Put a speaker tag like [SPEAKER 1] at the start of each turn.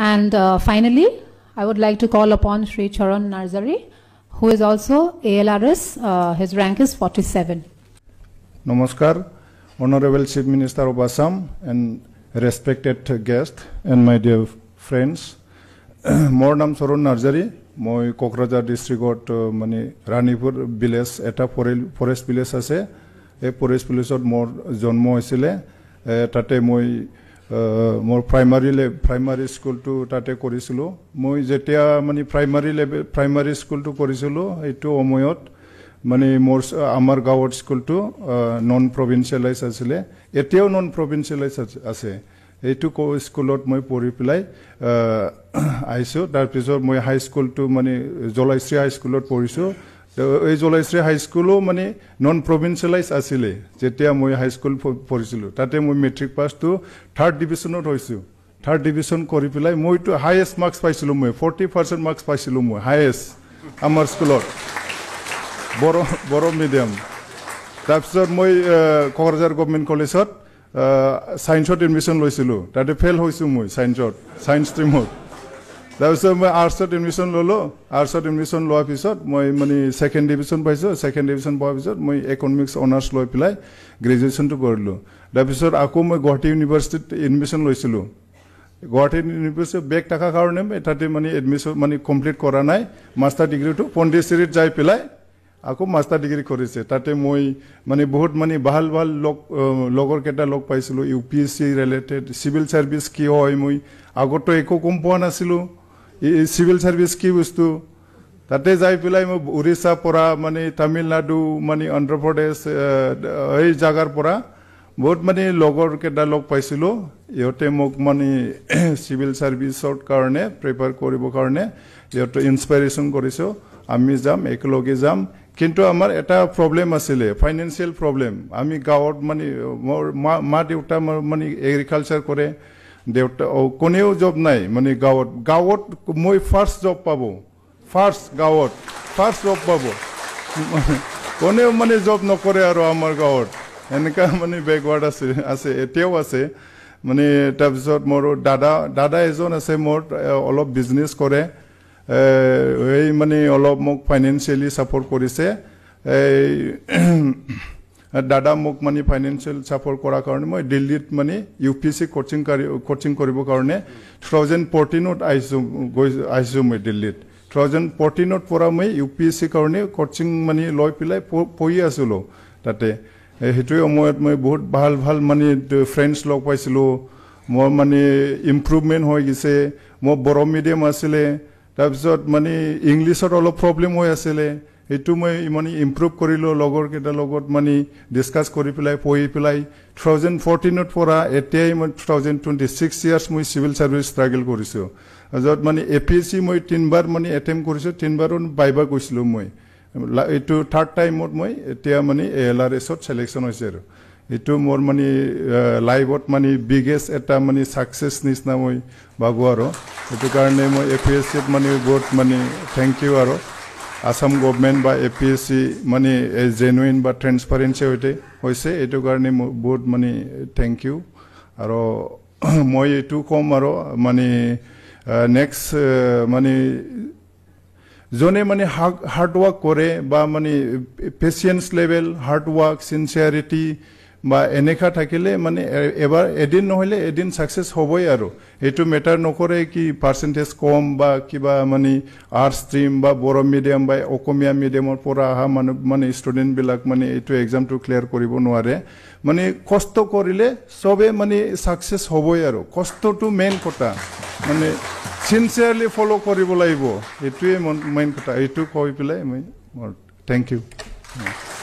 [SPEAKER 1] And uh, finally, I would like to call upon Sri Charan Narzari, who is also ALRS. Uh, his rank is 47. Namaskar, Honorable Chief Minister of Assam and respected guests and my dear friends. মোৰ নাম চৰণ নাৰ্জাৰী মই কোকৰাঝাৰ ডিষ্ট্ৰিক্টত মানে Ranipur village এটা forest forest আছে এই forest ভিলেজত মোৰ জন্ম হৈছিলে তাতে মই মোৰ প্ৰাইমাৰী লে প্ৰাইমাৰী স্কুলটো তাতে কৰিছিলোঁ মই যেতিয়া মানে প্ৰাইমাৰী লেভেল প্ৰাইমাৰী স্কুলটো কৰিছিলোঁ সেইটো সময়ত মানে মোৰ আমাৰ গাঁৱৰ স্কুলটো নন প্ৰভিঞ্চিয়েলাইজ আছিলে এতিয়াও নন প্ৰভিঞ্চিয়েলাইজ আছে এইটো স্কুলত মই পঢ়ি পেলাই আহিছোঁ তাৰপিছত মই হাইস্কুলটো মানে জলাইশ্ৰী হাইস্কুলত পঢ়িছোঁ এই জলাইশ্ৰী হাইস্কুলো মানে নন প্ৰভিঞ্চিয়েলাইজ আছিলে যেতিয়া মই হাইস্কুল পঢ়িছিলোঁ তাতে মই মেট্ৰিক পাছটো থাৰ্ড ডিভিজনত হৈছোঁ থাৰ্ড ডিভিজন কৰি পেলাই মইতো হায়েষ্ট মাৰ্কছ পাইছিলোঁ মই ফৰ্টি পাৰ্চেণ্ট মাৰ্কছ পাইছিলোঁ মই হায়েষ্ট আমাৰ স্কুলত বড়ো বড়ো মিডিয়াম তাৰপিছত মই কক্ৰাঝাৰ গভমেণ্ট কলেজত ছায়েন্সত এডমিশ্যন লৈছিলোঁ তাতে ফেইল হৈছোঁ মই ছায়েন্সত ছায়েন্স ষ্ট্ৰীমত তাৰপিছত মই আৰ্টছত এডমিশ্যন ল'লোঁ আৰ্টছত এডমিশ্যন লোৱাৰ পিছত মই মানে ছেকেণ্ড ডিভিশ্যন পাইছোঁ ছেকেণ্ড ডিভিশ্যন পোৱাৰ পিছত মই ইকনমিক্স অনাৰ্চ লৈ পেলাই গ্ৰেজুৱেশ্যনটো কৰিলোঁ তাৰপিছত আকৌ মই গুৱাহাটী ইউনিভাৰ্চিটিত এডমিশ্যন লৈছিলোঁ গুৱাহাটী ইউনিভাৰ্চিটি বেগ থকাৰ কাৰণে তাতে মানে এডমিশ্যন মানে কমপ্লিট কৰা নাই মাষ্টাৰ ডিগ্ৰীটো পণ্ডিচেৰীত যাই পেলাই আকৌ মাষ্টাৰ ডিগ্ৰী কৰিছে তাতে মই মানে বহুত মানে ভাল ভাল লগ লগৰ কেইটা লগ পাইছিলোঁ U P S C related civil service কি হয় মই আগততো একো গম পোৱা নাছিলোঁ চিভিল চাৰ্ভিচ কি বস্তু তাতে যাই পেলাই মই উৰিষ্যাৰ পৰা মানে তামিলনাডু মানে অন্ধ্ৰপ্ৰদেশ এই জেগাৰ পৰা বহুত মানে লগৰ কেইটা লগ পাইছিলোঁ ইহঁতে মোক মানে চিভিল চাৰ্ভিচৰ কাৰণে প্ৰিপেয়াৰ কৰিবৰ কাৰণে ইহঁতক ইনস্পাইৰেশ্যন কৰিছোঁ আমি যাম একেলগে যাম কিন্তু আমাৰ এটা প্ৰব্লেম আছিলে ফাইনেন্সিয়েল প্ৰব্লেম আমি গাঁৱত মানে মোৰ মা মা দেউতা মানে এগ্ৰিকালচাৰ কৰে দেউতা কোনেও জব নাই মানে গাঁৱত গাঁৱত মই ফাৰ্ষ্ট জব পাব ফাৰ্ষ্ট গাঁৱত ফাৰ্ষ্ট জব পাব কোনেও মানে জব নকৰে আৰু আমাৰ গাঁৱত এনেকুৱা মানে বেকৱাৰ্ড আছে আছে এতিয়াও আছে মানে তাৰপিছত মোৰ দাদা দাদা এজন আছে মোৰ অলপ বিজনেছ কৰে এই মানে অলপ মোক ফাইনেন্সিয়েলি ছাপৰ্ট কৰিছে এই দাদা মোক মানে ফাইনেন্সিয়েল ছাপৰ্ট কৰাৰ কাৰণে মই দিল্লীত মানে U P S C coaching coaching কৰিবৰ কাৰণে টু থাউজেণ্ড ফৰ্টিনত আহিছোঁ গৈ আহিছোঁ মই দিল্লীত টু থাউজেণ্ড ফৰ্টিনৰ পৰা মই ইউ পি এছ চি কাৰণে কোচিং মানে লৈ পেলাই পঢ়ি আছিলোঁ তাতে সেইটোৱে সময়ত মই বহুত ভাল ভাল মানে ফ্ৰেণ্ডছ লগ পাইছিলোঁ মই মানে ইম্প্ৰুভমেণ্ট হৈ গৈছে মোৰ বড়ো মিডিয়াম আছিলে তাৰপিছত মানে ইংলিছত অলপ প্ৰব্লেম হৈ আছিলে সেইটো মই ইমানে ইম্প্ৰুভ কৰিলোঁ লগৰকেইটাৰ লগত মানে ডিছকাছ কৰি পেলাই পঢ়ি পেলাই টু থাউজেণ্ড ফৰ্টিনৰ পৰা এতিয়াই মই two thousand twenty six years মই চিভিল ছাৰ্ভিচ ষ্ট্ৰাগল কৰিছোঁ য'ত মানে এ পি এছ চি মই তিনিবাৰ মানে এটেম্প কৰিছোঁ তিনিবাৰো বাইবাৰ গৈছিলোঁ মই এইটো থাৰ্ড টাইমত মই এতিয়া মানে এ এল আৰ এছত ছিলেকশ্যন হৈছে আৰু এইটো মোৰ মানে লাইফত মানে বিগেষ্ট এটা মানে ছাকচেছ নিচিনা মই ভাবোঁ আৰু সেইটো কাৰণে মই এ পি এছ চিত মানে বহুত মানে থেংক ইউ আৰু আসাম গভর্নমেন্ট বা এপিএসসি মানে জেনুইন বা ট্রেন্সপারেন্সি হইতে হয়েছে এই কারণে বহুত মানে থ্যাংক ইউ আর মই এই কম আর মানে নেক্সট মানে যোনে মানে হার্ড ওয়ার্ক করে বা মানে patience level hard work sincerity বা এনেকুৱা থাকিলে মানে এবাৰ এদিন নহ'লে এদিন ছাকচেছ হ'বই আৰু এইটো মেটাৰ নকৰে কি পাৰ্চেণ্টেজ কম বা কিবা মানে আৰ্ট ষ্ট্ৰীম বা বড়ো মিডিয়াম বা অসমীয়া মিডিয়ামৰ পৰা অহা মানুহ মানে ষ্টুডেণ্টবিলাক মানে এইটো এক্সামটো ক্লিয়াৰ কৰিব নোৱাৰে মানে কষ্ট কৰিলে চবে মানে ছাকচেছ হ'বই আৰু কষ্টটো মেইন কথা মানে চিনচিয়াৰলি ফ'ল' কৰিব লাগিব এইটোৱে মেইন কথা এইটো কৈ পেলাই মই থেংক ইউ